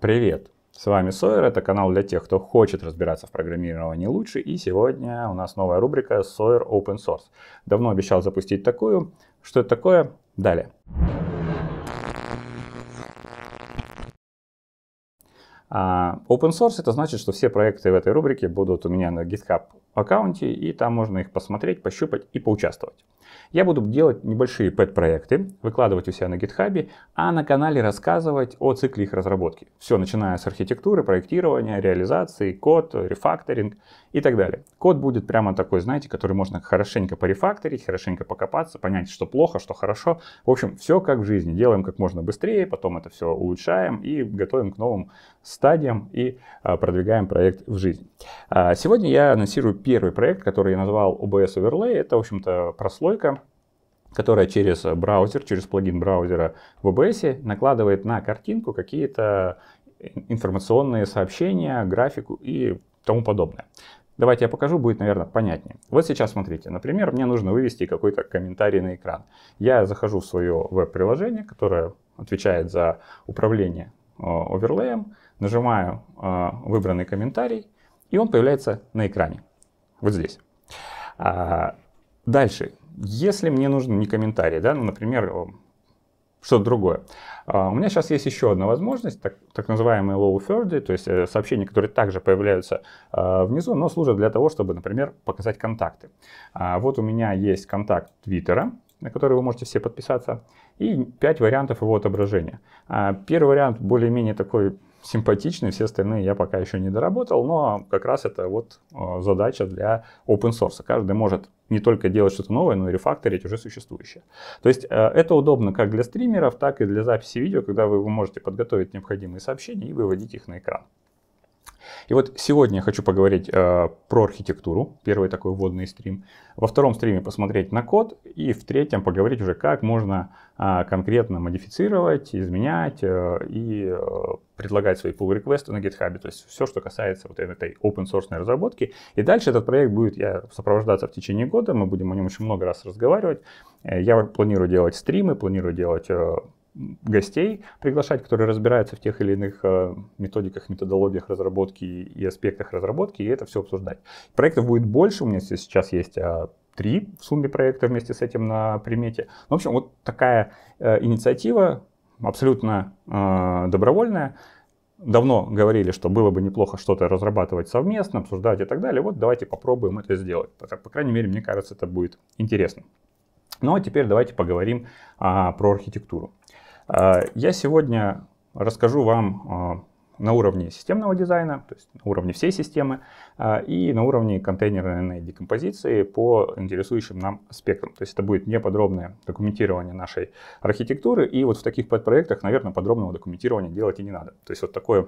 Привет! С вами Сойер, это канал для тех, кто хочет разбираться в программировании лучше, и сегодня у нас новая рубрика Sawyer Open Source. Давно обещал запустить такую. Что это такое? Далее. А, open source это значит, что все проекты в этой рубрике будут у меня на GitHub аккаунте, и там можно их посмотреть, пощупать и поучаствовать. Я буду делать небольшие пэт-проекты, выкладывать у себя на GitHub, а на канале рассказывать о цикле их разработки. Все, начиная с архитектуры, проектирования, реализации, код, рефакторинг и так далее. Код будет прямо такой, знаете, который можно хорошенько порефакторить, хорошенько покопаться, понять, что плохо, что хорошо. В общем, все как в жизни. Делаем как можно быстрее, потом это все улучшаем и готовим к новым стадиям и а, продвигаем проект в жизнь. А, сегодня я анонсирую первый проект, который я назвал OBS Overlay. Это, в общем-то, прослойка, которая через браузер, через плагин браузера в OBS накладывает на картинку какие-то информационные сообщения, графику и тому подобное. Давайте я покажу, будет, наверное, понятнее. Вот сейчас смотрите, например, мне нужно вывести какой-то комментарий на экран. Я захожу в свое веб-приложение, которое отвечает за управление оверлеем, а, нажимаю э, выбранный комментарий, и он появляется на экране. Вот здесь. А, дальше. Если мне нужен не комментарий, да, ну, например, что-то другое. А, у меня сейчас есть еще одна возможность, так, так называемые low third, то есть э, сообщения, которые также появляются э, внизу, но служат для того, чтобы, например, показать контакты. А, вот у меня есть контакт Твиттера, на который вы можете все подписаться, и 5 вариантов его отображения. А, первый вариант более-менее такой симпатичный, все остальные я пока еще не доработал, но как раз это вот э, задача для open source. Каждый может не только делать что-то новое, но и рефакторить уже существующее. То есть э, это удобно как для стримеров, так и для записи видео, когда вы, можете подготовить необходимые сообщения и выводить их на экран. И вот сегодня я хочу поговорить э, про архитектуру, первый такой вводный стрим. Во втором стриме посмотреть на код и в третьем поговорить уже, как можно э, конкретно модифицировать, изменять э, и э, предлагать свои pull реквесты на GitHub, то есть все, что касается вот этой open source разработки. И дальше этот проект будет я, сопровождаться в течение года, мы будем о нем очень много раз разговаривать. Э, я планирую делать стримы, планирую делать э, гостей приглашать, которые разбираются в тех или иных э, методиках, методологиях разработки и аспектах разработки, и это все обсуждать. Проектов будет больше, у меня сейчас есть а, три в сумме проекта вместе с этим на примете. Ну, в общем, вот такая э, инициатива, абсолютно э, добровольная. Давно говорили, что было бы неплохо что-то разрабатывать совместно, обсуждать и так далее. Вот давайте попробуем это сделать. По крайней мере, мне кажется, это будет интересно. Ну а теперь давайте поговорим а, про архитектуру. А, я сегодня расскажу вам а, на уровне системного дизайна, то есть на уровне всей системы, а, и на уровне контейнерной декомпозиции по интересующим нам аспектам. То есть это будет неподробное документирование нашей архитектуры, и вот в таких подпроектах, наверное, подробного документирования делать и не надо. То есть вот такое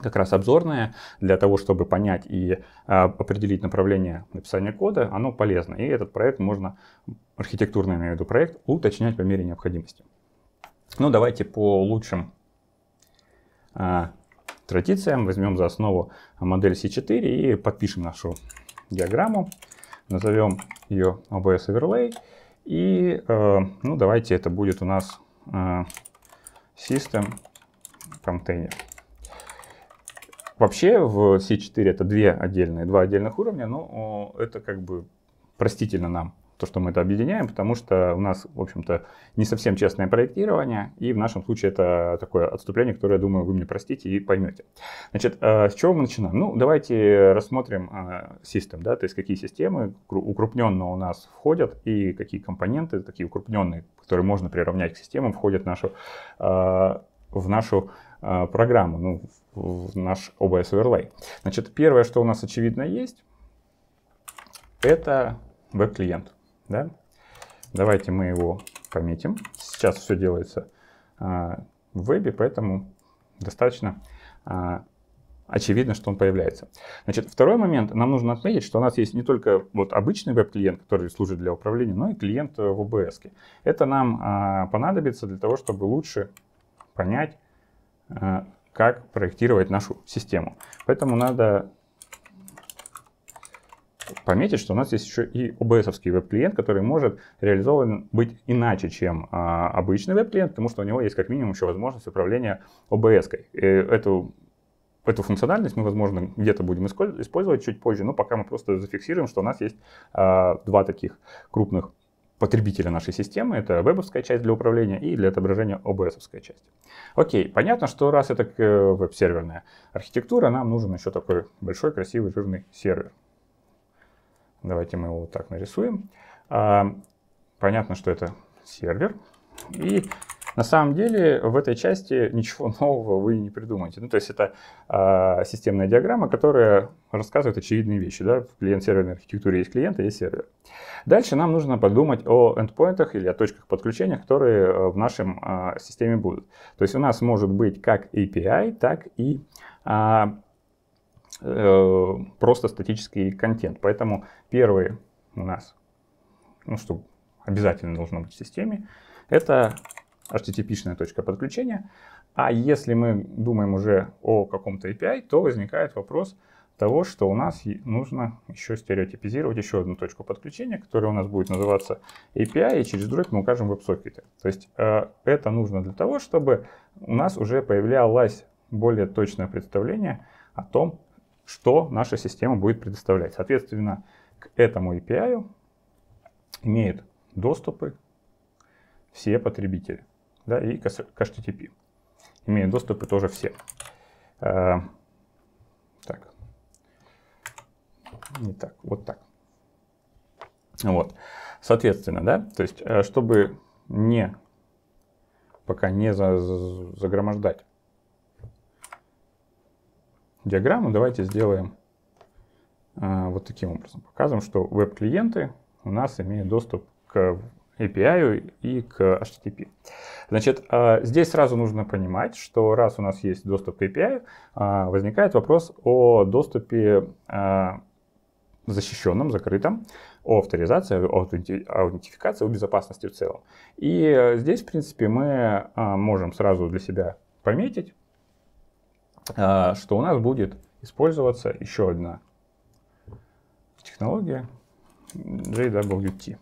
как раз обзорное, для того, чтобы понять и определить направление написания кода, оно полезно. И этот проект можно, архитектурный, я имею в виду проект, уточнять по мере необходимости. Ну, давайте по лучшим а, традициям возьмем за основу модель C4 и подпишем нашу диаграмму. Назовем ее OBS Overlay. И, э, ну, давайте это будет у нас э, System Container. Вообще в C4 это две отдельные, два отдельных уровня, но это как бы простительно нам то, что мы это объединяем, потому что у нас, в общем-то, не совсем честное проектирование, и в нашем случае это такое отступление, которое, я думаю, вы мне простите и поймете. Значит, э, с чего мы начинаем? Ну, давайте рассмотрим э, систем, да, то есть какие системы укрупненно у нас входят и какие компоненты, такие укрупненные, которые можно приравнять к системам, входят в нашу, э, в нашу программу, ну, в наш OBS Overlay. Значит, первое, что у нас очевидно есть, это веб-клиент. Да? Давайте мы его пометим. Сейчас все делается а, в вебе, поэтому достаточно а, очевидно, что он появляется. Значит, второй момент, нам нужно отметить, что у нас есть не только вот обычный веб-клиент, который служит для управления, но и клиент э, в OBS. -ке. Это нам а, понадобится для того, чтобы лучше понять, как проектировать нашу систему. Поэтому надо Пометьте, что у нас есть еще и OBS-овский веб-клиент, который может реализован быть иначе, чем а, обычный веб-клиент, потому что у него есть как минимум еще возможность управления OBS-кой. Эту эту функциональность мы, возможно, где-то будем использовать чуть позже, но пока мы просто зафиксируем, что у нас есть а, два таких крупных потребителя нашей системы. Это вебовская часть для управления и для отображения OBS-овская часть. Окей, понятно, что раз это э, веб-серверная архитектура, нам нужен еще такой большой, красивый, жирный сервер. Давайте мы его вот так нарисуем. А, понятно, что это сервер. И на самом деле в этой части ничего нового вы не придумаете. Ну, то есть это э, системная диаграмма, которая рассказывает очевидные вещи. Да? В клиент-серверной архитектуре есть клиент а есть сервер. Дальше нам нужно подумать о эндпоинтах или о точках подключения, которые э, в нашем э, системе будут. То есть у нас может быть как API, так и э, Э, просто статический контент. Поэтому первый у нас, ну что обязательно должно быть в системе, это HTTP-шная точка подключения. А если мы думаем уже о каком-то API, то возникает вопрос того, что у нас нужно еще стереотипизировать еще одну точку подключения, которая у нас будет называться API, и через дробь мы укажем веб-сокеты. То есть э, это нужно для того, чтобы у нас уже появлялось более точное представление о том, что наша система будет предоставлять. Соответственно, к этому API имеют доступы все потребители. Да, и к HTTP имеют доступы тоже все. Э, так. Не так, вот так. Вот. Соответственно, да, то есть, э, чтобы не пока не за, за, загромождать диаграмму давайте сделаем а, вот таким образом. Показываем, что веб-клиенты у нас имеют доступ к API и к HTTP. Значит, а, здесь сразу нужно понимать, что раз у нас есть доступ к API, а, возникает вопрос о доступе а, защищенном, закрытом, о авторизации, о аутентификации, о безопасности в целом. И э, здесь, в принципе, мы можем сразу для себя пометить, а, что у нас будет использоваться еще одна технология JWT.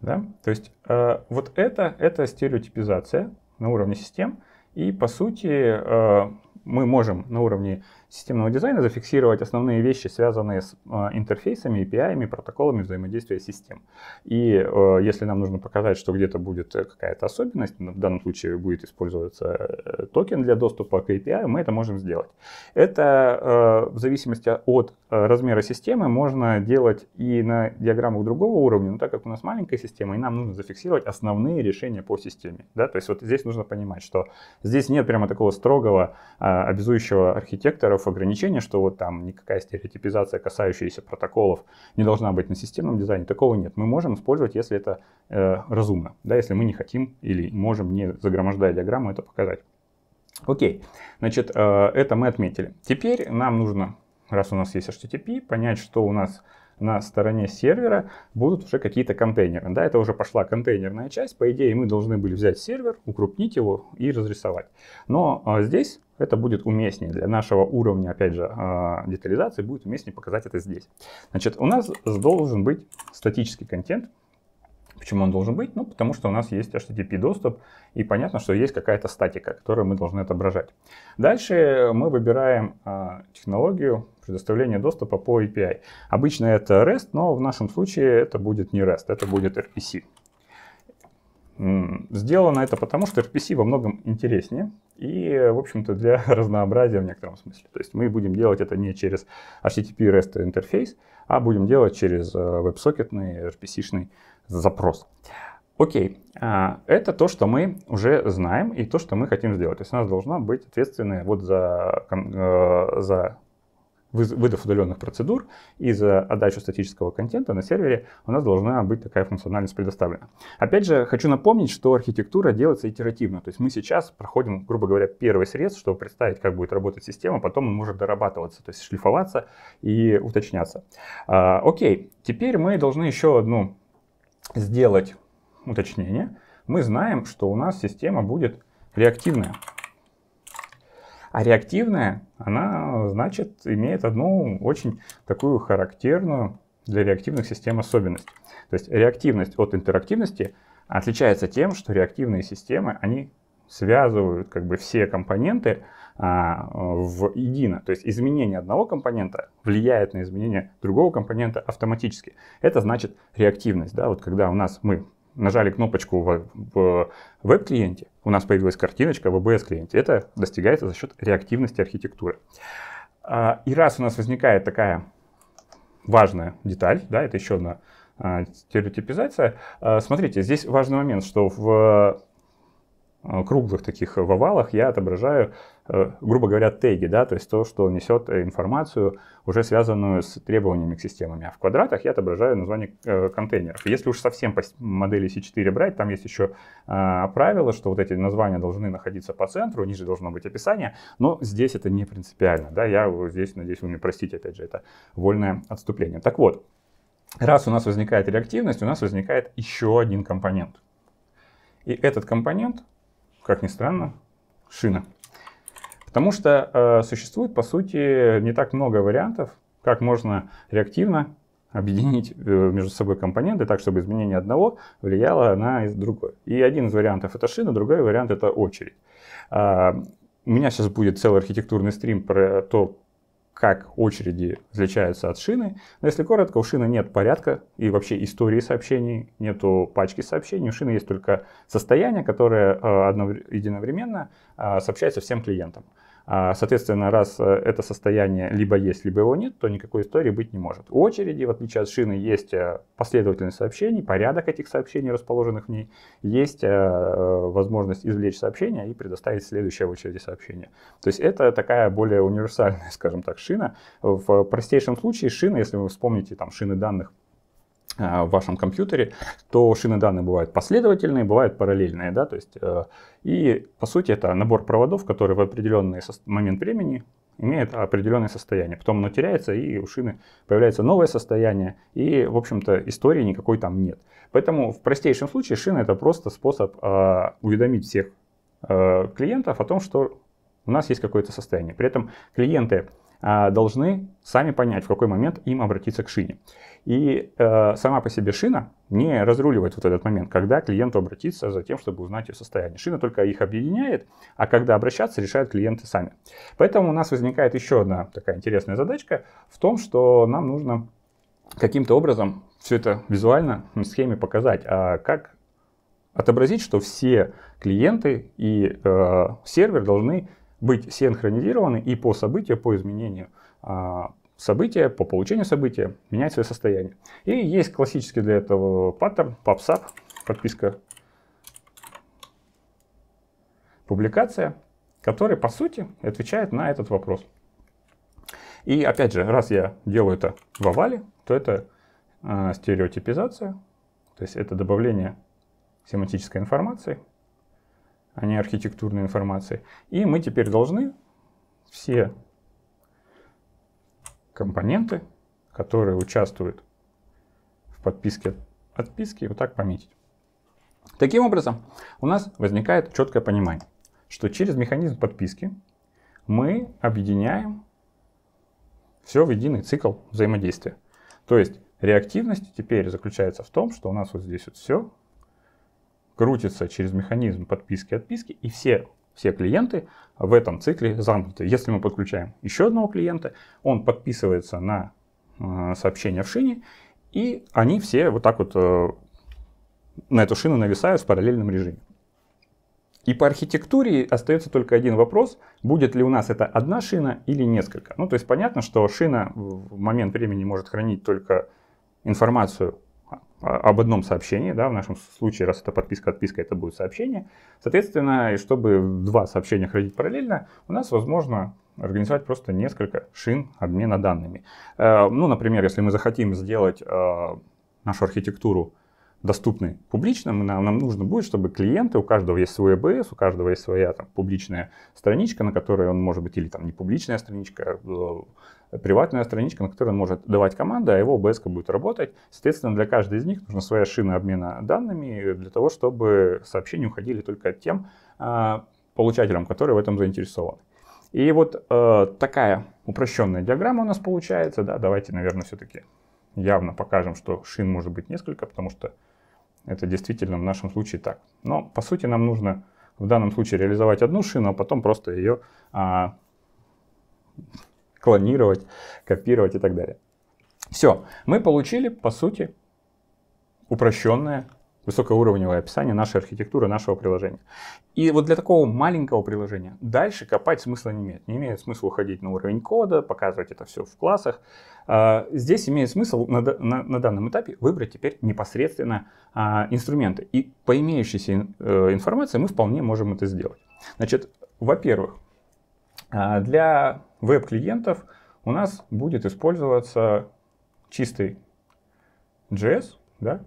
Да? То есть а, вот это, это стереотипизация на уровне систем. И по сути а, мы можем на уровне системного дизайна зафиксировать основные вещи, связанные с а, интерфейсами, API, протоколами взаимодействия систем. И а, если нам нужно показать, что где-то будет э, какая-то особенность, ну, в данном случае будет использоваться э, токен для доступа к API, мы это можем сделать. Это а, в зависимости от размера системы можно делать и на диаграммах другого уровня, но так как у нас маленькая система, и нам нужно зафиксировать основные решения по системе. Да? То есть вот здесь нужно понимать, что здесь нет прямо такого строгого обязующего архитектора ограничение, что вот там никакая стереотипизация, касающаяся протоколов, не должна быть на системном дизайне, такого нет. Мы можем использовать, если это э, разумно, да, если мы не хотим или можем, не загромождая диаграмму, это показать. Окей, значит, э, это мы отметили. Теперь нам нужно, раз у нас есть HTTP, понять, что у нас на стороне сервера будут уже какие-то контейнеры. Да, это уже пошла контейнерная часть. По идее, мы должны были взять сервер, укрупнить его и разрисовать. Но а, здесь это будет уместнее для нашего уровня, опять же, а, детализации, будет уместнее показать это здесь. Значит, у нас должен быть статический контент, Почему он должен быть? Ну, потому что у нас есть HTTP доступ, и понятно, что есть какая-то статика, которую мы должны отображать. Дальше мы выбираем э, технологию предоставления доступа по API. Обычно это REST, но в нашем случае это будет не REST, это будет RPC. Сделано это потому, что RPC во многом интереснее и, в общем-то, для разнообразия в некотором смысле. То есть мы будем делать это не через HTTP REST интерфейс, а будем делать через websocket э, RPC-шный запрос. Окей, а, это то, что мы уже знаем и то, что мы хотим сделать. То есть у нас должна быть ответственная вот за, э, за выдав удаленных процедур и за отдачу статического контента на сервере у нас должна быть такая функциональность предоставлена. Опять же, хочу напомнить, что архитектура делается итеративно. То есть мы сейчас проходим, грубо говоря, первый срез, чтобы представить, как будет работать система, потом он может дорабатываться, то есть шлифоваться и уточняться. А, окей, теперь мы должны еще одну сделать уточнение, мы знаем, что у нас система будет реактивная. А реактивная, она, значит, имеет одну очень такую характерную для реактивных систем особенность. То есть реактивность от интерактивности отличается тем, что реактивные системы, они связывают как бы все компоненты а, в едино. То есть изменение одного компонента влияет на изменение другого компонента автоматически. Это значит реактивность. Да? Вот когда у нас мы нажали кнопочку в, в веб-клиенте, у нас появилась картиночка в ABS-клиенте. Это достигается за счет реактивности архитектуры. А, и раз у нас возникает такая важная деталь, да, это еще одна а, стереотипизация. А, смотрите, здесь важный момент, что в Э, круглых таких в овалах я отображаю, э, грубо говоря, теги, да, то есть то, что несет э, информацию, уже связанную с требованиями к системам. А в квадратах я отображаю название контейнеров. Если уж совсем по модели C4 брать, там есть еще правило, что вот эти названия должны находиться по центру, ниже должно быть описание, но здесь это не принципиально, да, я здесь, надеюсь, вы мне простите, опять же, это вольное отступление. Так вот, раз у нас возникает реактивность, у нас возникает еще один компонент. И этот компонент — как ни странно, шина. Потому что э, существует, по сути, не так много вариантов, как можно реактивно объединить э, между собой компоненты так, чтобы изменение одного влияло на другое. И один из вариантов это шина, другой вариант это очередь. А, у меня сейчас будет целый архитектурный стрим про то, как очереди отличаются от шины. Но если коротко, у шины нет порядка и вообще истории сообщений, нету пачки сообщений. У шины есть только состояние, которое э, одновременно э, сообщается всем клиентам. А, соответственно, раз э, это состояние либо есть, либо его нет, то никакой истории быть не может. У очереди, в отличие от шины, есть э, последовательность сообщений, порядок этих сообщений, расположенных в ней, есть э, возможность извлечь сообщение и предоставить следующее в очереди сообщение. То есть это такая более универсальная, скажем так, шина. В простейшем случае шина, если вы вспомните там шины данных, а, в вашем компьютере, то шины данных бывают последовательные, бывают параллельные, да, то есть, э, и по сути это набор проводов, которые в определенный момент времени имеет определенное состояние. Потом оно теряется, и у шины появляется новое состояние, и, в общем-то, истории никакой там нет. Поэтому в простейшем случае шина это просто способ э, уведомить всех э, клиентов о том, что у нас есть какое-то состояние. При этом клиенты а, должны сами понять, в какой момент им обратиться к шине. И э, сама по себе шина не разруливает вот этот момент, когда клиенту обратиться за тем, чтобы узнать ее состояние. Шина только их объединяет, а когда обращаться, решают клиенты сами. Поэтому у нас возникает еще одна такая интересная задачка в том, что нам нужно каким-то образом все это визуально на схеме показать, а как отобразить, что все клиенты и э, сервер должны быть синхронизированы и по событию, по изменению а, события, по получению события менять свое состояние. И есть классический для этого паттерн PubSub, подписка публикация, который по сути отвечает на этот вопрос. И опять же, раз я делаю это в овале, то это э, стереотипизация, то есть это добавление семантической информации а не архитектурной информации. И мы теперь должны все компоненты, которые участвуют в подписке отписки, вот так пометить. Таким образом, у нас возникает четкое понимание, что через механизм подписки мы объединяем все в единый цикл взаимодействия. То есть реактивность теперь заключается в том, что у нас вот здесь вот все крутится через механизм подписки-отписки, и все, все клиенты в этом цикле замкнуты. Если мы подключаем еще одного клиента, он подписывается на э, сообщение в шине, и они все вот так вот э, на эту шину нависают в параллельном режиме. И по архитектуре остается только один вопрос, будет ли у нас это одна шина или несколько. Ну, то есть понятно, что шина в момент времени может хранить только информацию об одном сообщении, да, в нашем случае, раз это подписка, отписка, это будет сообщение. Соответственно, и чтобы два сообщения хранить параллельно, у нас возможно организовать просто несколько шин обмена данными. Э, ну, например, если мы захотим сделать э, нашу архитектуру доступны публично, нам, нам нужно будет, чтобы клиенты, у каждого есть свой ABS, у каждого есть своя там, публичная страничка, на которой он может быть, или там не публичная страничка, а приватная страничка, на которой он может давать команды, а его ABS будет работать. Соответственно, для каждой из них нужна своя шина обмена данными э, для того, чтобы сообщения уходили только тем а, получателям, которые в этом заинтересованы. И вот э, такая упрощенная диаграмма у нас получается. Да? Давайте, наверное, все-таки явно покажем, что шин может быть несколько, потому что это действительно в нашем случае так. Но по сути нам нужно в данном случае реализовать одну шину, а потом просто ее а, клонировать, копировать и так далее. Все, мы получили по сути упрощенное высокоуровневое описание нашей архитектуры, нашего приложения. И вот для такого маленького приложения дальше копать смысла не имеет. Не имеет смысла уходить на уровень кода, показывать это все в классах. А, здесь имеет смысл на, на, на данном этапе выбрать теперь непосредственно а, инструменты. И по имеющейся э, информации мы вполне можем это сделать. Значит, во-первых, а, для веб-клиентов у нас будет использоваться чистый JS, да,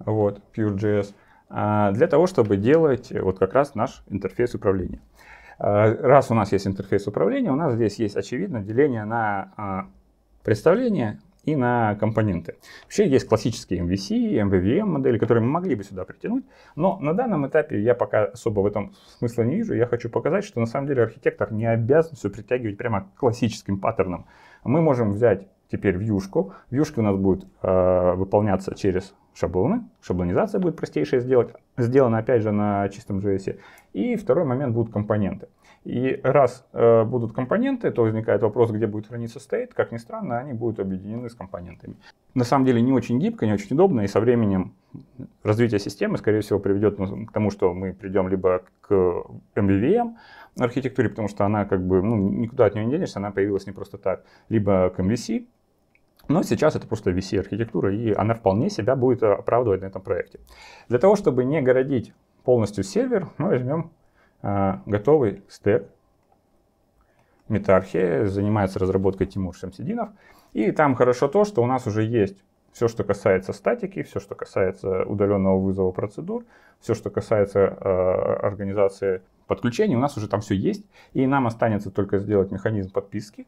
вот, Pure.js, а, для того, чтобы делать э, вот как раз наш интерфейс управления. А, раз у нас есть интерфейс управления, у нас здесь есть, очевидно, деление на а, представление и на компоненты. Вообще есть классические MVC, MVVM модели, которые мы могли бы сюда притянуть, но на данном этапе я пока особо в этом смысла не вижу. Я хочу показать, что на самом деле архитектор не обязан все притягивать прямо к классическим паттернам. Мы можем взять теперь вьюшку. Вьюшки у нас будут э, выполняться через шаблоны. Шаблонизация будет простейшая сделать, сделана опять же на чистом JS. И второй момент будут компоненты. И раз э, будут компоненты, то возникает вопрос, где будет храниться state. Как ни странно, они будут объединены с компонентами. На самом деле не очень гибко, не очень удобно, и со временем развитие системы, скорее всего, приведет ну, к тому, что мы придем либо к MVVM архитектуре, потому что она как бы, ну, никуда от нее не денешься, она появилась не просто так, либо к MVC, но сейчас это просто VC-архитектура, и она вполне себя будет э, оправдывать на этом проекте. Для того, чтобы не городить полностью сервер, мы возьмем э, готовый стек. Метархи занимается разработкой Тимур Шамсидинов. И там хорошо то, что у нас уже есть все, что касается статики, все, что касается удаленного вызова процедур, все, что касается э, организации подключения, у нас уже там все есть. И нам останется только сделать механизм подписки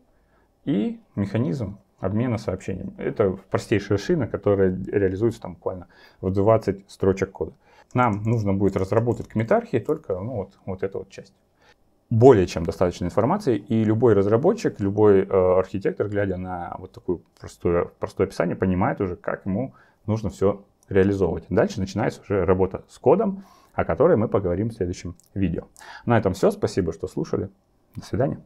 и механизм обмена сообщением. Это простейшая шина, которая реализуется там буквально в 20 строчек кода. Нам нужно будет разработать к метархии только ну, вот, вот эту вот часть. Более чем достаточно информации, и любой разработчик, любой э, архитектор, глядя на вот такое простое, простое описание, понимает уже, как ему нужно все реализовывать. Дальше начинается уже работа с кодом, о которой мы поговорим в следующем видео. На этом все. Спасибо, что слушали. До свидания.